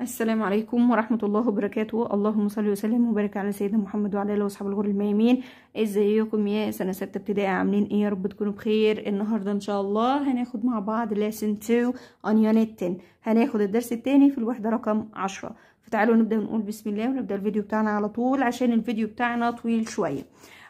السلام عليكم ورحمة الله وبركاته اللهم صل وسلم وبارك على سيدنا محمد وعلى آله وأصحاب الغر الميامين ازيكم يا سنة ستة ابتدائي عاملين ايه يا رب تكونوا بخير النهاردة ان شاء الله هناخد مع بعض lesson 2 on unit 10 هناخد الدرس الثاني في الوحدة رقم 10 فتعالوا نبدأ نقول بسم الله ونبدأ الفيديو بتاعنا على طول عشان الفيديو بتاعنا طويل شوية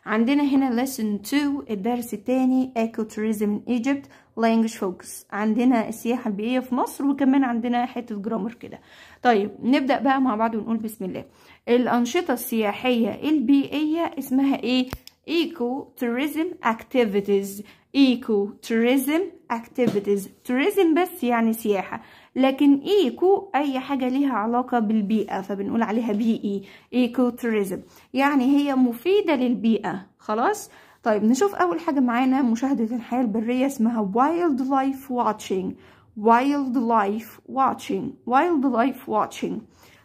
عندنا هنا lesson 2 الدرس الثاني اكوتوريزم in Egypt language focus عندنا السياحة البيئية في مصر وكمان عندنا حتة جرامر كده طيب نبدأ بقى مع بعض ونقول بسم الله الأنشطة السياحية البيئية اسمها ايه ايكو توريزم اكتيفيتيز ايكو توريزم اكتيفيتيز توريزم بس يعني سياحة لكن ايكو اي حاجة ليها علاقة بالبيئة فبنقول عليها بيئي ايكو توريزم يعني هي مفيدة للبيئة خلاص طيب نشوف اول حاجه معانا مشاهده الحياه البريه اسمها وايلد لايف واتشينج وايلد لايف واتشينج وايلد لايف واتشينج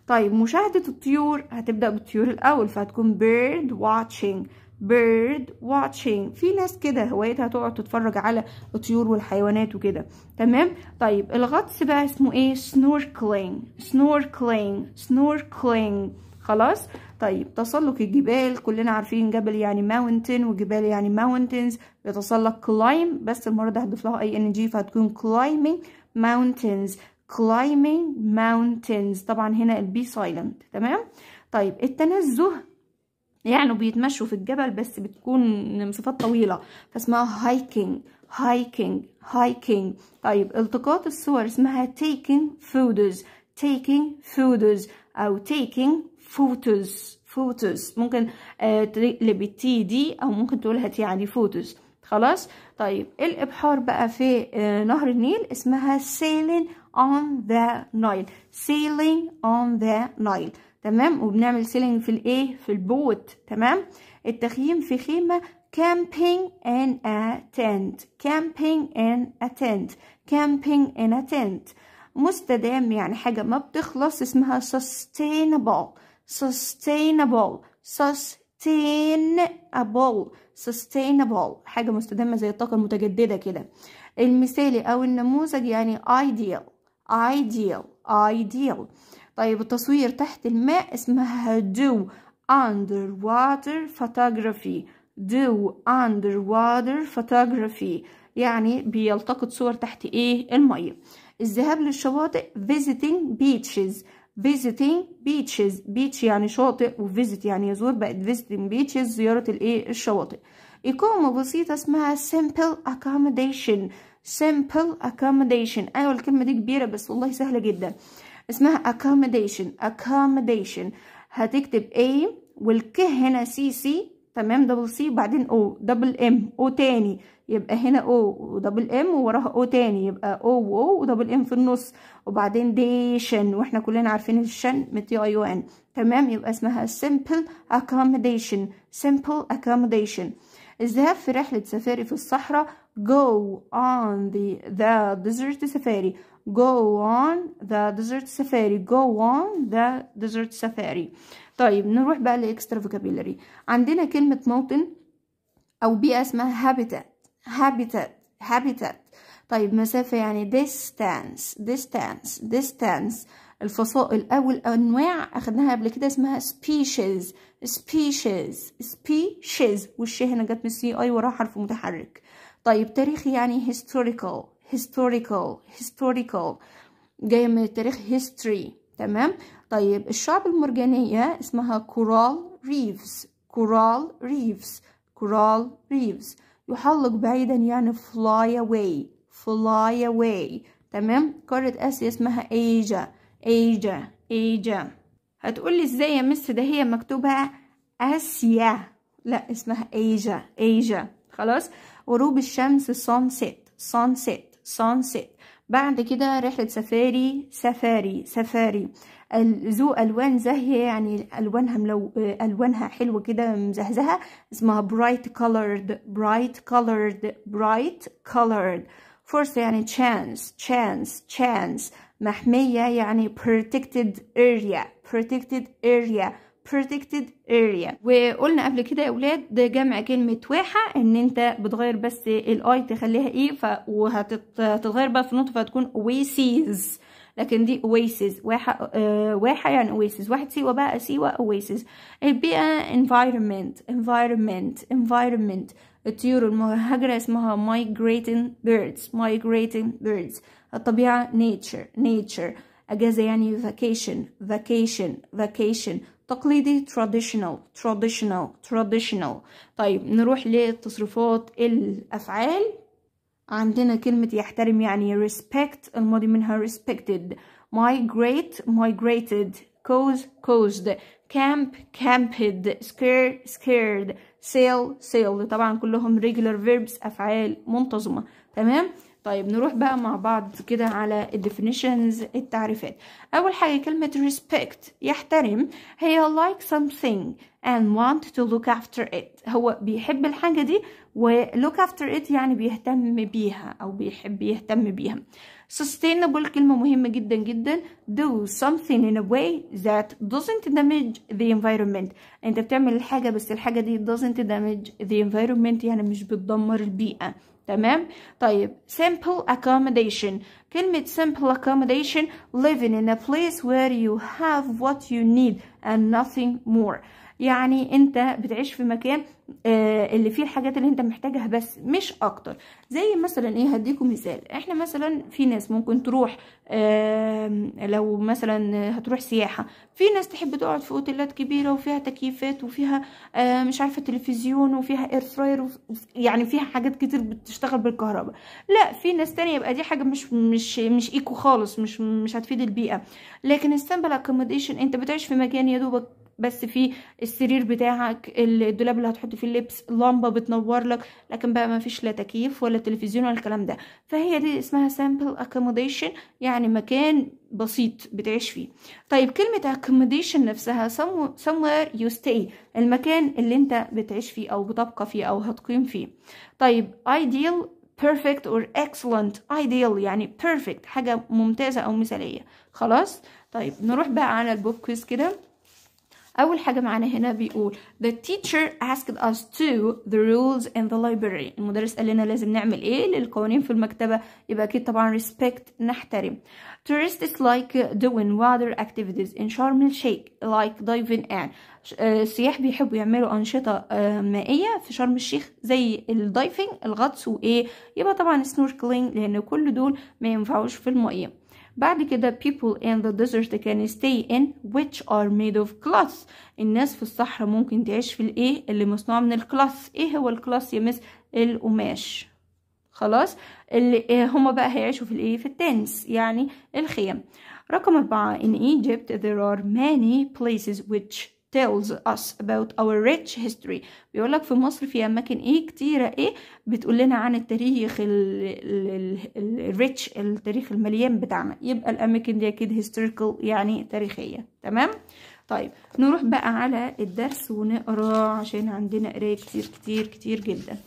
طيب مشاهده الطيور هتبدا بالطيور الاول فهتكون بيرد واتشينج بيرد واتشينج في ناس كده هوايتها تقعد تتفرج على الطيور والحيوانات وكده تمام طيب الغطس بقى اسمه ايه سنوركلينج سنوركلينج سنوركلينج خلاص طيب تسلق الجبال كلنا عارفين جبل يعني ماونتن وجبال يعني ماونتنز يتسلق كلايم بس المره دي هضيف لها اي ان جي فهتكون كلايمينج ماونتنز كلايمينج ماونتنز طبعا هنا البي سايلنت تمام طيب التنزه يعني بيتمشوا في الجبل بس بتكون مسافات طويله فاسمها هايكنج هايكنج هايكنج طيب التقاط الصور اسمها تيكنج فودز تيكنج فودز او تيكنج فوتوز فوتوز ممكن آه، لبتي دي او ممكن تقول هات يعني فوتوز خلاص طيب الابحار بقى في آه، نهر النيل اسمها سيلين اون ذا نايل سيلين اون ذا نايل تمام وبنعمل سيلينج في الايه في البوت تمام التخييم في خيمه camping in a tent camping in a tent camping in a tent مستدام يعني حاجه ما بتخلص اسمها sustainable sustainable sustainable sustainable حاجة مستدامة زي الطاقة المتجددة كده المثالي أو النموذج يعني ideal ideal ideal طيب التصوير تحت الماء اسمها do underwater photography do underwater photography يعني بيلتقط صور تحت ايه المية الذهاب للشواطئ visiting beaches visiting beaches beach يعني شاطئ و visit يعني يزور بقت visiting beaches زيارة الايه الشواطئ إقامة بسيطة اسمها simple accommodation simple accommodation أيوة الكلمة دي كبيرة بس والله سهلة جدا اسمها accommodation accommodation هتكتب A والك هنا سي سي تمام دبل سي وبعدين O دبل M O تاني يبقى هنا او ودبل ام ووراها او تاني يبقى او وو ودبل ام في النص وبعدين ديشن واحنا كلنا عارفين الشن من تي اي او ان تمام يبقى اسمها سمبل اكومديشن سمبل اكومديشن الذهاب في رحلة سفاري في الصحراء go on the, the desert safari go on the desert safari go on the desert safari طيب نروح بقى لاكسترا فوكابيلري عندنا كلمة موطن أو بيئة اسمها habitat habitat habitat طيب مسافة يعني distance distance distance الفصائل أو الأنواع أخدناها قبل كده اسمها species species species والشي هنا جت من سي أي وراها حرف متحرك طيب تاريخ يعني historical historical historical جاية من التاريخ history تمام طيب الشعب المرجانية اسمها coral reefs coral reefs coral reefs يحلق بعيدا يعني fly away fly away تمام قارة آسيا اسمها ايجا ايجا ايجا هتقولي ازاي يا مس ده هي مكتوبة آسيا لا اسمها ايجا ايجا خلاص غروب الشمس sunset sunset sunset بعد كده رحلة سفاري سفاري سفاري ذو الوان زاهيه يعني الوانها ملو الوانها حلوه كده مزهزهه اسمها برايت colored برايت colored برايت colored فرصه يعني chance chance chance محميه يعني protected area protected area protected area وقلنا قبل كده يا اولاد ده جمع كلمه واحه ان انت بتغير بس الاي تخليها ايه ف... وهتتغير بقى في النطق فهتكون we sees لكن دي اويسز واحة آه واحة يعني اويسز واحد سيوة بقى سيوة اويسز البيئة environment environment environment الطيور المهاجرة اسمها migrating birds migrating birds الطبيعة nature nature أجازة يعني vacation vacation vacation تقليدي traditional traditional traditional طيب نروح لتصرفات الأفعال عندنا كلمة يحترم يعني respect الماضي منها respected migrate migrated cause caused camp camped scare scared sail sailed طبعا كلهم regular verbs أفعال منتظمة تمام طيب نروح بقى مع بعض كده على الديفينيشنز التعريفات اول حاجه كلمه respect يحترم هي like something and want to look after it هو بيحب الحاجه دي و look after it يعني بيهتم بيها او بيحب يهتم بيها sustainable كلمه مهمه جدا جدا do something in a way that doesn't damage the environment انت بتعمل الحاجه بس الحاجه دي doesn't damage the environment يعني مش بتدمر البيئه تمام طيب simple accommodation كلمة simple accommodation living in a place where you have what you need and nothing more يعني انت بتعيش في مكان آه اللي فيه الحاجات اللي انت محتاجها بس مش اكتر زي مثلا ايه هديكم مثال احنا مثلا في ناس ممكن تروح آه لو مثلا هتروح سياحة في ناس تحب تقعد في اوتيلات كبيرة وفيها تكييفات وفيها آه مش عارفة تلفزيون وفيها اير فراير يعني فيها حاجات كتير بتشتغل بالكهرباء لا في ناس تانية يبقى دي حاجة مش مش مش ايكو خالص مش مش هتفيد البيئة لكن السامبل اكوموديشن انت بتعيش في مكان يا دوبك بس في السرير بتاعك الدولاب اللي هتحط فيه اللبس لمبه بتنور لك لكن بقى ما فيش لا تكييف ولا تلفزيون ولا الكلام ده فهي دي اسمها سامبل اكوموديشن يعني مكان بسيط بتعيش فيه طيب كلمة اكوموديشن نفسها somewhere you stay المكان اللي انت بتعيش فيه او بتبقى فيه او هتقيم فيه طيب ideal perfect or excellent ideal يعني perfect حاجة ممتازة او مثالية خلاص طيب نروح بقى على البوب كويز كده أول حاجة معانا هنا بيقول The teacher asked us to the rules in the library المدرس قال لنا لازم نعمل إيه للقوانين في المكتبة يبقى أكيد طبعا respect نحترم Tourists like doing water activities in Sharm el-Sheikh like diving in السياح آه، بيحبوا يعملوا أنشطة آه، مائية في شرم الشيخ زي الدايفنج الغطس وإيه يبقى طبعا سنوركلينج لأن كل دول ما ينفعوش في المية بعد كده people in the desert can stay in which are made of cloth الناس في الصحراء ممكن تعيش في الايه اللي مصنوع من الكلاث ايه هو الكلاث يا مس القماش خلاص اللي إيه هما بقى هيعيشوا في الايه في التنس يعني الخيام رقم أربعة in Egypt there are many places which tells us about our rich history بيقول لك في مصر في اماكن ايه كتيره ايه بتقول لنا عن التاريخ الريتش التاريخ المليان بتاعنا يبقى الاماكن دي اكيد هيستوريكال يعني تاريخيه تمام طيب نروح بقى على الدرس ونقرا عشان عندنا قرايه كتير كتير كتير جدا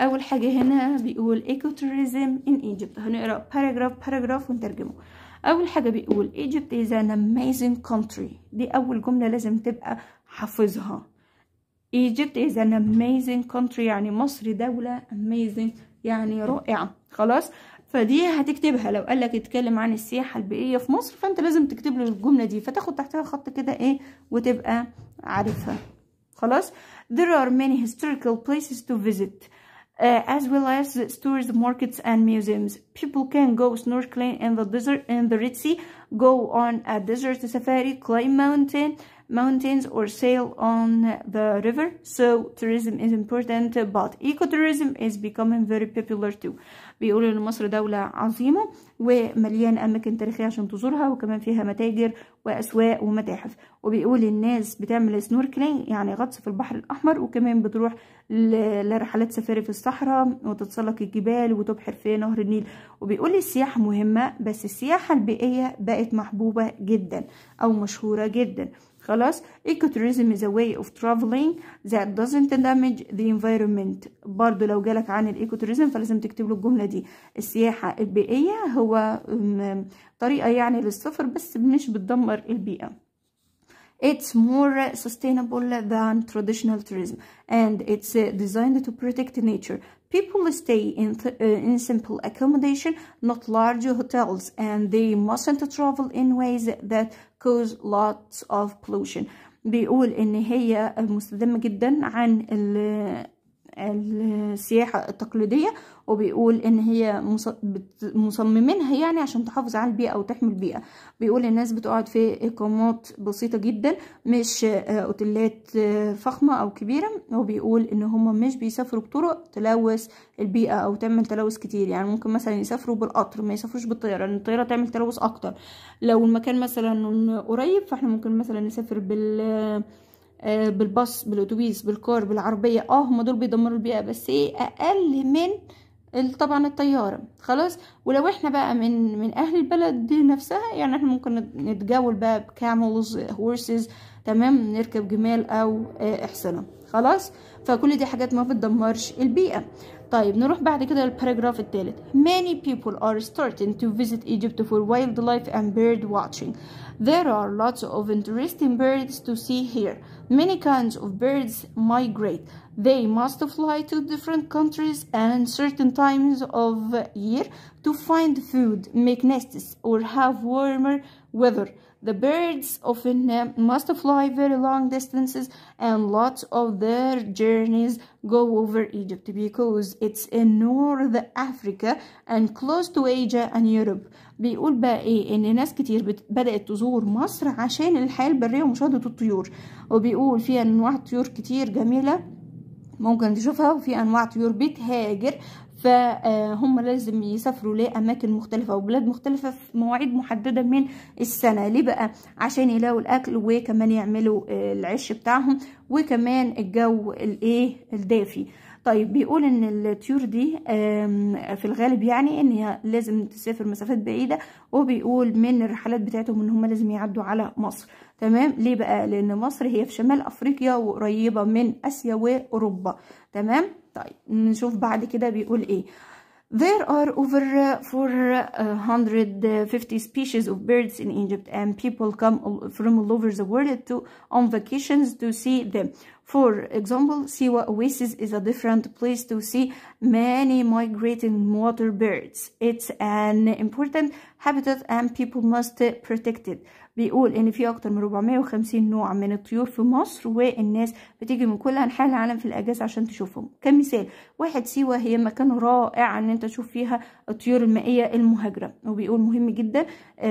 اول حاجه هنا بيقول ايكوتوريزم ان ايجيبت هنقرا باراجراف باراجراف ونترجمه اول حاجه بيقول Egypt is an amazing country دي اول جمله لازم تبقى حافظها Egypt is an amazing country يعني مصر دولة amazing يعني رائعة خلاص فدي هتكتبها لو قال لك اتكلم عن السياحة البيئية في مصر فانت لازم تكتب له الجملة دي فتاخد تحتها خط كده ايه وتبقى عارفها خلاص there are many historical places to visit uh, as well as stores, markets, and museums. People can go snorkeling in the desert in the Red Sea, go on a desert safari, climb mountain mountains, or sail on the river. So tourism is important, but ecotourism is becoming very popular too. بيقولوا ان مصر دولة عظيمة ومليان اماكن تاريخية عشان تزورها وكمان فيها متاجر واسواق ومتاحف وبيقول الناس بتعمل سنوركلينج يعني غطس في البحر الاحمر وكمان بتروح لرحلات سفاري في الصحراء وتتسلق الجبال وتبحر في نهر النيل وبيقول السياحة مهمة بس السياحة البيئية بقت محبوبة جدا او مشهورة جدا خلاص ايكوتوريزم is a way of traveling that doesn't damage the environment برضو لو جالك عن الايكوتوريزم فلازم تكتب له الجمله دي السياحه البيئيه هو طريقه يعني للسفر بس مش بتدمر البيئه It's more sustainable than traditional tourism and it's designed to protect nature. People stay in, uh, in simple accommodation, not large hotels, and they mustn't travel in ways that cause lots of pollution بيقول ان هي مستدامة جدا عن السياحة التقليدية وبيقول ان هي مصممينها يعني عشان تحافظ على البيئة وتحمي البيئة بيقول الناس بتقعد في اقامات بسيطة جدا مش آه، اوتيلات آه، فخمة او كبيرة وبيقول ان هما مش بيسافروا بطرق تلوث البيئة او تعمل تلوث كتير يعني ممكن مثلا يسافروا بالقطر ما يسافروش بالطيارة لان الطيارة تعمل تلوث اكتر لو المكان مثلا قريب فاحنا ممكن مثلا نسافر بال آه، بالباص بالاتوبيس بالكار بالعربيه اه هم دول بيدمروا البيئه بس ايه اقل من طبعا الطياره خلاص ولو احنا بقى من من اهل البلد دي نفسها يعني احنا ممكن نتجول بقى بكاملز هورسز تمام نركب جمال او آه، احصنه خلاص فكل دي حاجات ما بتدمرش البيئه طيب نروح بعد كده للباراجراف الثالث many people are starting to visit Egypt for wildlife and bird watching There are lots of interesting birds to see here. Many kinds of birds migrate. They must fly to different countries and certain times of year to find food, make nests, or have warmer weather. The birds often eh, must fly very long distances and lots of their journeys go over Egypt because it's in North Africa and close to Asia and Europe. بيقول بقى ايه ان ناس كتير بدات تزور مصر عشان الحياه البريه ومشاهده الطيور وبيقول في انواع طيور كتير جميله ممكن تشوفها وفي انواع طيور بتهاجر فهم آه، لازم يسافروا لأماكن مختلفة وبلاد مختلفة في مواعيد محددة من السنة ليه بقى عشان يلاقوا الأكل وكمان يعملوا آه، العش بتاعهم وكمان الجو الايه الدافي طيب بيقول ان الطيور دي في الغالب يعني ان هي لازم تسافر مسافات بعيده وبيقول من الرحلات بتاعتهم ان هم لازم يعدوا على مصر تمام ليه بقى لان مصر هي في شمال افريقيا وقريبه من اسيا واوروبا تمام طيب نشوف بعد كده بيقول ايه There are over uh, 450 uh, uh, species of birds in Egypt and people come from all over the world to on vacations to see them. For example, Siwa Oasis is a different place to see many migrating water birds. It's an important habitat and people must protect it. بيقول ان في اكتر من 450 نوع من الطيور في مصر والناس بتيجي من كل انحاء العالم في الاجازه عشان تشوفهم كمثال واحد سيوه هي مكان رائع ان انت تشوف فيها الطيور المائيه المهاجره وبيقول مهم جدا آه،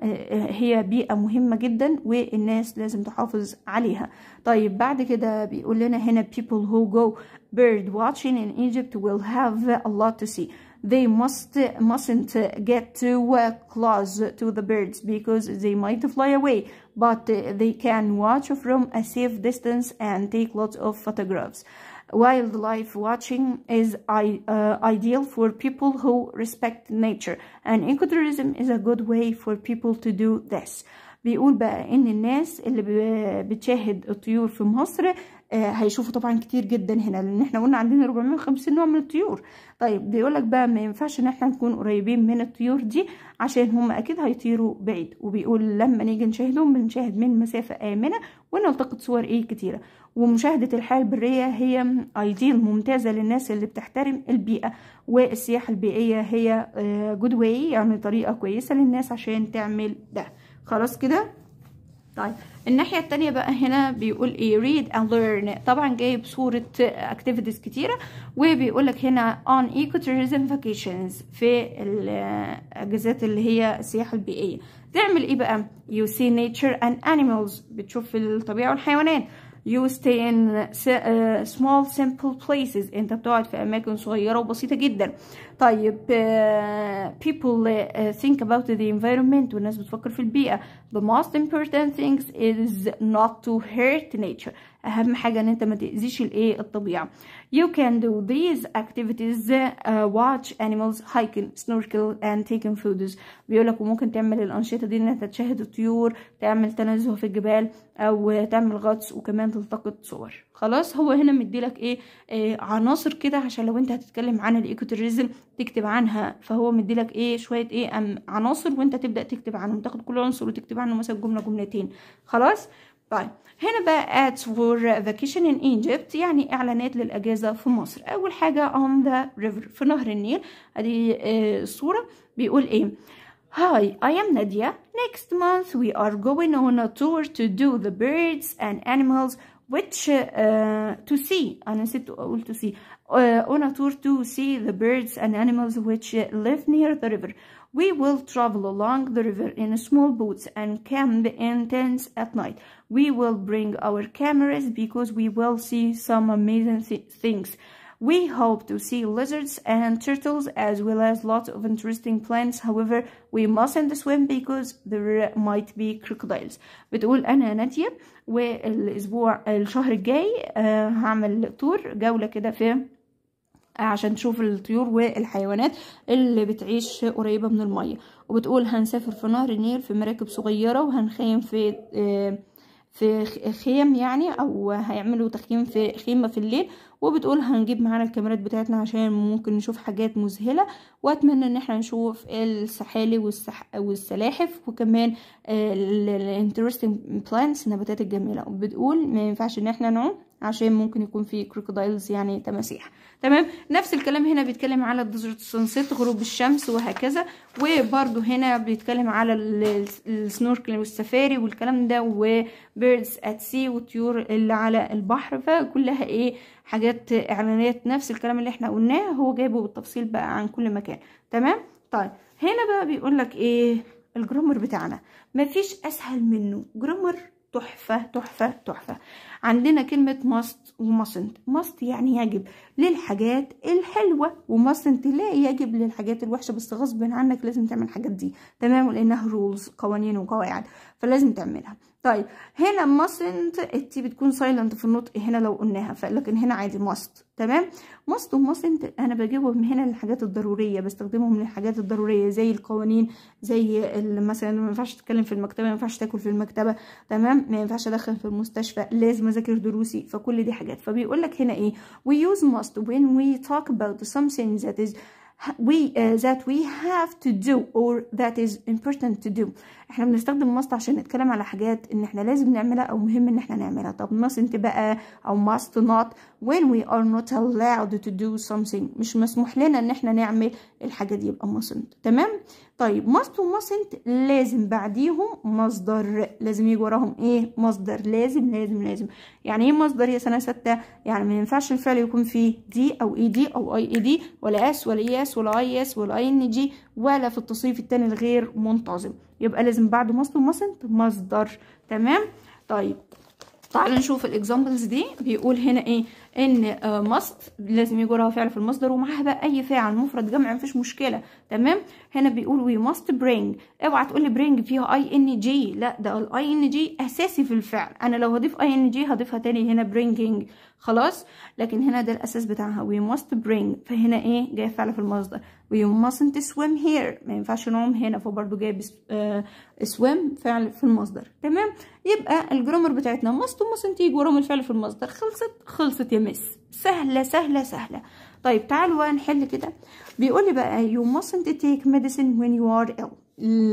آه، هي بيئه مهمه جدا والناس لازم تحافظ عليها طيب بعد كده بيقول لنا هنا people who go bird watching in Egypt will have a lot to see they must mustn't get too close to the birds because they might fly away but they can watch from a safe distance and take lots of photographs wildlife watching is uh, ideal for people who respect nature and ecotourism is a good way for people to do this بيقول بقى ان الناس اللي بتشاهد الطيور في مصر آه، هيشوفوا طبعا كتير جدا هنا لان احنا قلنا عندنا 450 نوع من الطيور طيب بيقولك بقى ما ينفعش ان احنا نكون قريبين من الطيور دي عشان هم اكيد هيطيروا بعيد وبيقول لما نيجي نشاهدهم بنشاهد من مسافه امنه ونلتقط صور ايه كتيره ومشاهده الحياه البريه هي ايديل ممتازه للناس اللي بتحترم البيئه والسياحه البيئيه هي جود آه، واي يعني طريقه كويسه للناس عشان تعمل ده خلاص كده طيب الناحية التانية بقى هنا بيقول ايه read and learn طبعا جايب صورة activities كتيرة لك هنا on ecotourism vacations في الأجازات اللي هي السياحة البيئية تعمل ايه بقى you see nature and animals بتشوف الطبيعة والحيوانات you stay in uh, small simple places انت بتقعد في اماكن صغيرة وبسيطة جدا طيب uh, people uh, think about the environment والناس بتفكر في البيئة the most important things is not to hurt nature اهم حاجه ان انت ما تاذيش الايه الطبيعه you can do these activities uh, watch animals hiking snorkel and taking photos بيقولك وممكن تعمل الانشطه دي ان انت تشاهد الطيور تعمل تنزه في الجبال او تعمل غطس وكمان تلتقط صور خلاص هو هنا مديلك ايه, إيه عناصر كده عشان لو انت هتتكلم عن الايكوتوريزم تكتب عنها فهو مديلك ايه شويه ايه عناصر وانت تبدا تكتب عنهم تاخد كل عنصر وتكتب عنه مثلا جمله جملتين خلاص طيب هنا بقى at for vacation in Egypt يعني إعلانات للأجازة في مصر أول حاجة on the river في نهر النيل هذه الصورة بيقول إيه Hi, I am Nadia. Next month we are going on a tour to do the birds and animals which uh, to see أنا نسيت أقول to see uh, on a tour to see the birds and animals which live near the river. We will travel along the river in small boats and camp in tents at night. we will bring our cameras because we will see some amazing th things. We hope to see lizards and turtles as well as lots of interesting plants however we mustn't swim because there might be crocodiles بتقول أنا نادية والأسبوع الشهر الجاي هعمل تور جولة كده في عشان تشوف الطيور والحيوانات اللي بتعيش قريبة من المية وبتقول هنسافر في نهر النيل في مراكب صغيرة وهنخيم في في خيم يعني او هيعملوا تخييم في خيمه في الليل وبتقول هنجيب معانا الكاميرات بتاعتنا عشان ممكن نشوف حاجات مذهله واتمنى ان احنا نشوف السحالي والسح... والسلاحف وكمان آه، الانترستنج بلانتس النباتات الجميله وبتقول ما ينفعش ان احنا نعوم عشان ممكن يكون في كروكودايلز يعني تماسيح تمام نفس الكلام هنا بيتكلم على الديزرت سانسيت غروب الشمس وهكذا وبرده هنا بيتكلم على السنوركل والسفاري والكلام ده وبيردز ات سي والطيور اللي على البحر فكلها ايه حاجات اعلانات نفس الكلام اللي احنا قلناه هو جايبه بالتفصيل بقى عن كل مكان تمام طيب هنا بقى بيقول لك ايه الجرامر بتاعنا مفيش اسهل منه جرامر تحفة تحفة تحفة عندنا كلمة must و mustn't must يعني يجب للحاجات الحلوة و mustn't لا يجب للحاجات الوحشة بس غصب عنك لازم تعمل الحاجات دي تمام لأنها rules قوانين وقواعد فلازم تعملها طيب هنا ماستنت التي بتكون سايلنت في النطق هنا لو قلناها لكن هنا عادي must تمام ماست وماستنت انا بجيبهم من هنا للحاجات الضروريه بستخدمهم للحاجات الضروريه زي القوانين زي مثلا ما ينفعش تتكلم في المكتبه ما ينفعش تاكل في المكتبه تمام ما ينفعش ادخن في المستشفى لازم اذاكر دروسي فكل دي حاجات فبيقول لك هنا ايه we use must when we talk about something that is we uh, that we have to do or that is important to do احنا بنستخدم ماست عشان نتكلم على حاجات ان احنا لازم نعملها او مهم ان احنا نعملها طب mustn't بقى او must not when we are not allowed to do something مش مسموح لنا ان احنا نعمل الحاجه دي يبقى mustn't تمام طيب must و mustn't لازم بعديهم مصدر لازم يجي وراهم ايه مصدر لازم لازم لازم يعني ايه مصدر يا سنه سته يعني ما ينفعش الفعل يكون فيه دي او اي e دي او اي اي دي ولا اس ولا اس e ولا اي اس e ولا اي ان جي ولا في التصريف الثاني الغير منتظم يبقى لازم بعد must وmustn't مصدر تمام طيب تعالوا نشوف الاكزامبلز دي بيقول هنا ايه ان ماست آه، لازم يجي وراها فعل في المصدر ومعاها بقى اي فاعل مفرد جمع مفيش مشكله تمام هنا بيقول وي ماست برينج اوعى تقول لي برينج فيها اي ان جي لا ده الاي ان جي اساسي في الفعل انا لو هضيف اي ان جي هضيفها تاني هنا برينجينج خلاص لكن هنا ده الاساس بتاعها وي ماست برينج فهنا ايه جايه فعل في المصدر وي ماستنت سويم هير ما ينفعش نعوم هنا فبرضه جايب سويم آه، فعل في المصدر تمام يبقى الجرامر بتاعتنا ماست وماسنت يجوا وراهم الفعل في المصدر خلصت خلصت يمس سهلة سهلة سهلة طيب تعالوا بقى نحل كده بيقول لي بقى you mustn't take medicine when you are ill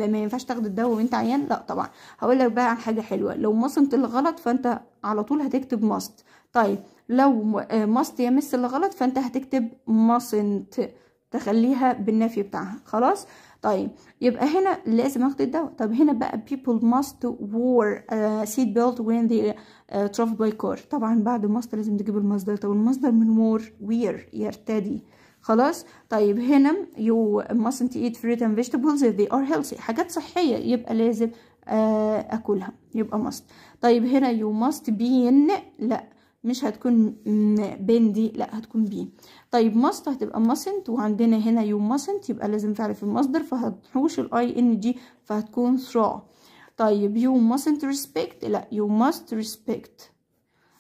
ما ينفعش تاخد الدواء وانت عيان لا طبعا هقول لك بقى عن حاجه حلوه لو مصنت الغلط فانت على طول هتكتب ماست طيب لو ماست يمس الغلط فانت هتكتب مصنت تخليها بالنفي بتاعها خلاص طيب يبقى هنا لازم اخد الدواء طب هنا بقى people must wear seat belt when they uh, travel by car طبعا بعد must لازم تجيب المصدر طب المصدر من wear wear يرتدي خلاص طيب هنا you mustn't eat fruit and vegetables if they are healthy حاجات صحية يبقى لازم اكلها يبقى must طيب هنا you must be in لا مش هتكون بندي لا هتكون بي طيب ماست هتبقى ماسنت وعندنا هنا يو ماسنت يبقى لازم فعل في المصدر فهتحوش الاي ان جي فهتكون ثرو طيب يو mustn't ريسبكت لا يو ماست ريسبكت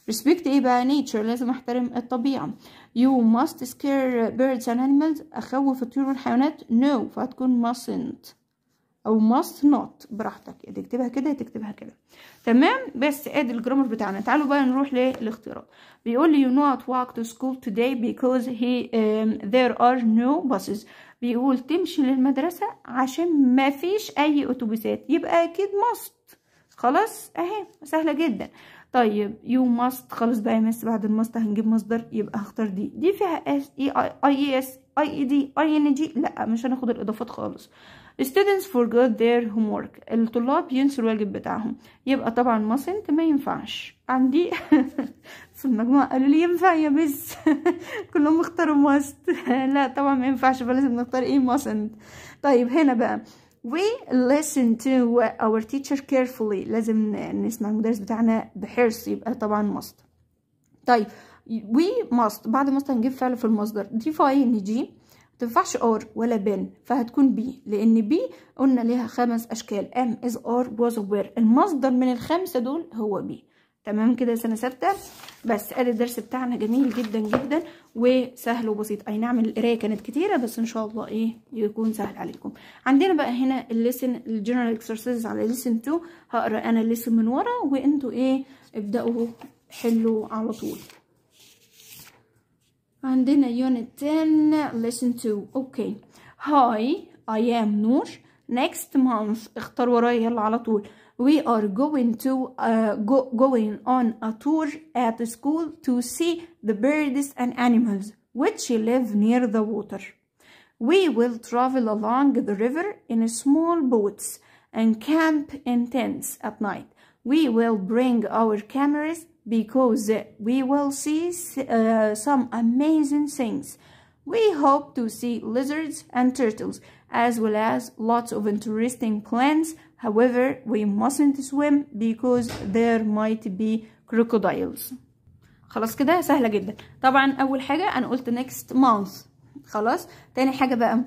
ريسبكت ايه بقى نيتشر لازم احترم الطبيعة يو ماست سكير بيردز اند انيمالز اخوف الطيور والحيوانات no فهتكون mustn't او ماست نوت براحتك تكتبها كده تكتبها كده تمام بس ادي الجرامر بتاعنا تعالوا بقى نروح للاختيارات بيقول لي يو not walk to school today because he ذير ار نو no بيقول تمشي للمدرسة عشان ما فيش اي اتوبيسات يبقى اكيد must خلاص اهي سهلة جدا طيب يو ماست خلاص بقى يا مس بعد الماست هنجيب مصدر يبقى هختار دي دي فيها اس اي اي اس اي اي دي اي ان جي لا مش هناخد الاضافات خالص students forgot their homework الطلاب ينسوا الواجب بتاعهم يبقى طبعا mustn't ما ينفعش عندي في المجموعة قالوا لي ينفع يا بس كلهم اختاروا must لا طبعا ما ينفعش فلازم نختار ايه mustn't طيب هنا بقى we listen to our teacher carefully لازم نسمع المدرس بتاعنا بحرص يبقى طبعا must طيب we must بعد must هنجيب فعل في المصدر دي فاي جي تنفعش ار ولا بن فهتكون بي لان بي قلنا ليها خمس اشكال ام از ار واز وير المصدر من الخمسه دول هو بي تمام كده سنه ثابته بس ادي الدرس بتاعنا جميل جدا جدا وسهل وبسيط اي نعم القرايه كانت كتيره بس ان شاء الله ايه يكون سهل عليكم عندنا بقى هنا الليسن الجنرال اكسرسايز على ليسن 2 هقرا انا الليسن من ورا وانتوا ايه ابداوا حلوا على طول And in unit 10, lesson 2. Okay. Hi, I am Noor. Next month, اختار ورايا يلا على طول. We are going to uh, go, going on a tour at school to see the birds and animals which live near the water. We will travel along the river in small boats and camp in tents at night. We will bring our cameras because we will see uh, some amazing things. We hope to see lizards and turtles, as well as lots of interesting plants. However, we mustn't swim because there might be crocodiles. خلاص كده سهلة جدا. طبعا أول حاجة أنا قلت next month. خلاص. تاني حاجة بقى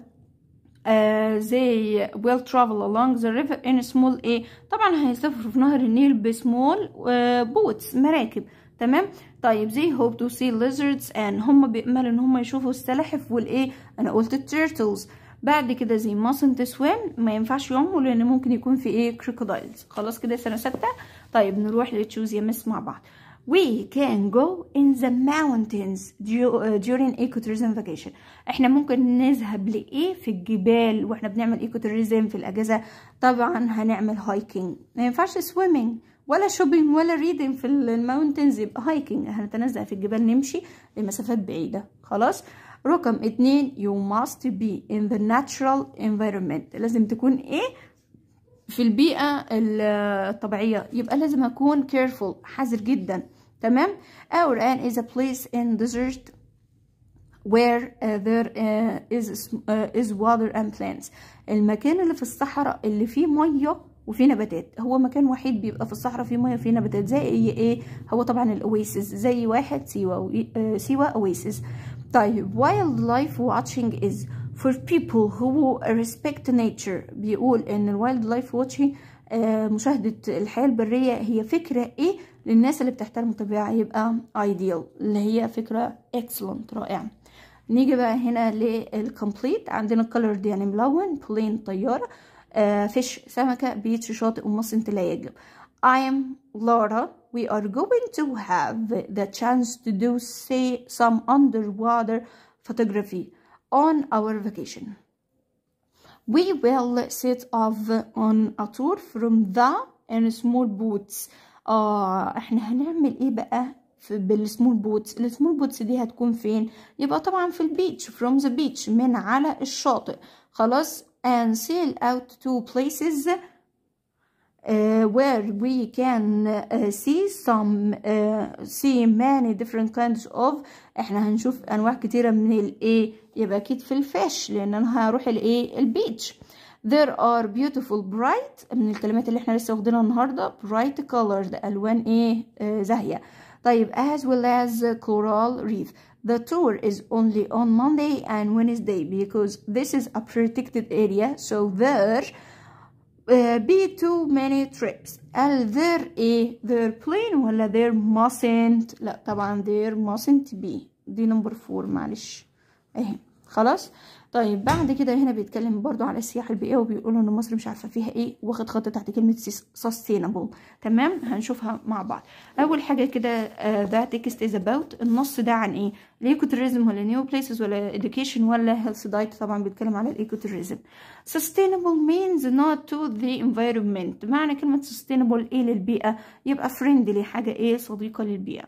آه، they will travel along the river in small a طبعا هيسافروا في نهر النيل بسمول آه، بوتس مراكب تمام طيب they hope to see lizards and هم بيأمل ان هم يشوفوا السلاحف والايه انا قلت التيرتلز بعد كده زي mustn't swim ما ينفعش يعوموا لان ممكن يكون في ايه crocodiles خلاص كده سنه سته طيب نروح لتشوز يا مس مع بعض we can go in the mountains uh, during ecotourism vacation احنا ممكن نذهب لايه في الجبال واحنا بنعمل ecotourism في الاجازه طبعا هنعمل هايكنج ما ينفعش swimming ولا شوبينج ولا ريدنج في الماونتنز يبقى هايكنج هنتنزه في الجبال نمشي لمسافات بعيده خلاص رقم اتنين you must be in the natural environment لازم تكون ايه في البيئة الطبيعية يبقى لازم أكون كيرفول حذر جدا تمام our an is a place in desert where ذير uh, there از uh, is, اند uh, is water and plants المكان اللي في الصحراء اللي فيه مية وفيه نباتات هو مكان وحيد بيبقى في الصحراء فيه مية وفيه نباتات زي ايه, إيه؟ هو طبعا الاويسز زي واحد سيوا سيوا اويسز طيب لايف واتشنج از for people who respect nature بيقول ان الوايلد لايف واتشنج مشاهدة الحياة البرية هي فكرة ايه للناس اللي بتحترم الطبيعة يبقى ideal اللي هي فكرة excellent رائعة نيجي بقى هنا للكمبليت عندنا color يعني ملون بلين طيارة فيش آه، سمكة بيتش شاطئ ومص انت لا يجب I am Laura we are going to have the chance to do say some underwater photography on our vacation we will set off on a tour from the in small boats اه احنا هنعمل ايه بقى في بالسمول بوتس السمول بوتس دي هتكون فين يبقى طبعا في البيتش from the beach من على الشاطئ خلاص and sail out to places uh, where we can uh, see some uh, see many different kinds of احنا هنشوف انواع كتيرة من الايه يبقى اكيد في الفاش لان انا هروح الايه البيتش there are beautiful bright من الكلمات اللي احنا لسه واخدينها النهاردة. bright colored الوان ايه زاهيه طيب as well as coral reef The tour is only on Monday and Wednesday because this is a protected area so there be too many trips هل there ايه there plain ولا there mustn't لا طبعا there mustn't be دي نمبر فور معلش اهي خلاص طيب بعد كده هنا بيتكلم برضو على السياحه البيئيه وبيقولوا ان مصر مش عارفه فيها ايه واخد خط تحت كلمه سستينبل تمام هنشوفها مع بعض اول حاجه كده ذا تكست از اباوت النص ده عن ايه الايكو ولا نيو بليسز ولا education ولا هيلث دايت طبعا بيتكلم على الايكو توريزم sustainable means not to the environment معنى كلمه sustainable ايه للبيئه يبقى فريندلي حاجه ايه صديقه للبيئه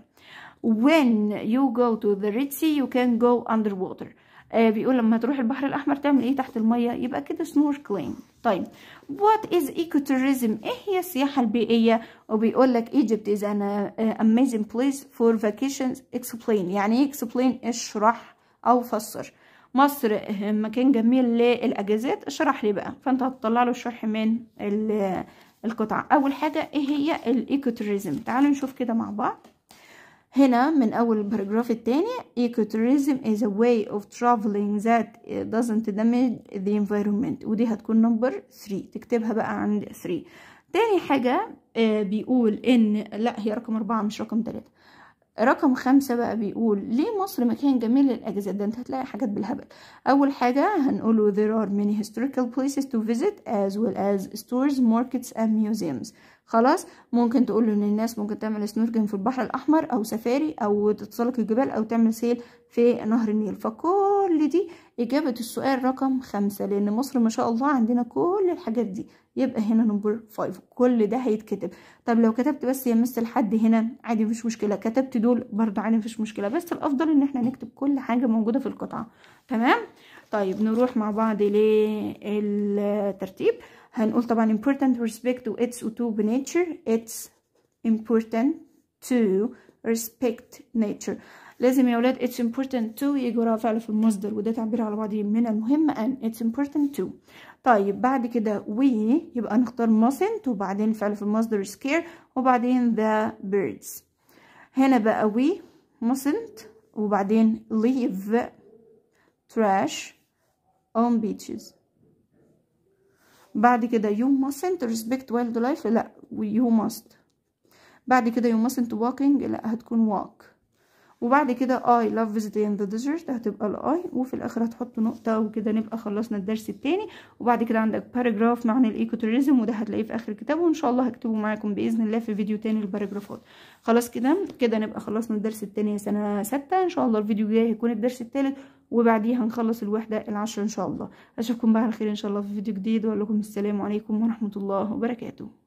when you go to the Red Sea you can go underwater آه بيقول لما تروح البحر الاحمر تعمل ايه تحت الميه يبقى كده سنوركلينج طيب وات از ايكوتوريزم ايه هي السياحه البيئيه وبيقول لك ايجيبت از ان اميزنج بليس فور فاكيشنز اكسبلين يعني ايه اكسبلين اشرح او فسر مصر آه، مكان جميل للاجازات اشرح لي بقى فانت هتطلع له الشرح من القطع اول حاجه ايه هي الايكوتوريزم تعالوا نشوف كده مع بعض هنا من أول الباراجراف التاني ecotourism is a way of traveling that doesn't damage the environment ودي هتكون نمبر 3 تكتبها بقى عند 3 تاني حاجة آه، بيقول إن لا هي رقم أربعة مش رقم تلاتة رقم خمسة بقى بيقول ليه مصر مكان جميل للأجزاء ده انت هتلاقي حاجات بالهبل أول حاجة هنقوله there are many historical places to visit as well as stores, markets and museums خلاص ممكن تقول ان الناس ممكن تعمل سنوركلينج في البحر الاحمر او سفاري او تتسلق الجبال او تعمل سيل في نهر النيل فكل دي اجابه السؤال رقم خمسة لان مصر ما شاء الله عندنا كل الحاجات دي يبقى هنا نمبر فايف كل ده هيتكتب طب لو كتبت بس يا مس لحد هنا عادي مفيش مشكله كتبت دول برده عادي مفيش مشكله بس الافضل ان احنا نكتب كل حاجه موجوده في القطعه تمام طيب نروح مع بعض للترتيب هنقول طبعا important respect to its to nature it's important to respect nature لازم يا ولاد it's important to يجي وراها فعل في المصدر وده تعبير على بعضه من المهم it's important to طيب بعد كده we يبقى نختار mustn't وبعدين فعل في المصدر وبعدين the birds هنا بقى we mustn't وبعدين leave trash on beaches بعد كده you mustn't respect wildlife لا you must بعد كده you mustn't walking لا هتكون walk وبعد كده اي لاف فيزيتين ذا ديزرت هتبقى ال I وفي الاخر هتحط نقطه وكده نبقى خلصنا الدرس التاني وبعد كده عندك باراجراف معنى الايكو توريزم وده هتلاقيه في اخر الكتاب وان شاء الله هكتبه معاكم باذن الله في فيديو تاني الباراجرافات خلاص كده كده نبقى خلصنا الدرس التاني سنه سته ان شاء الله الفيديو الجاي هيكون الدرس التالت وبعديها هنخلص الوحده العشرة ان شاء الله اشوفكم بقى على خير ان شاء الله في فيديو جديد واقول لكم السلام عليكم ورحمه الله وبركاته